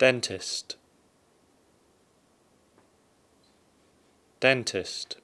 dentist dentist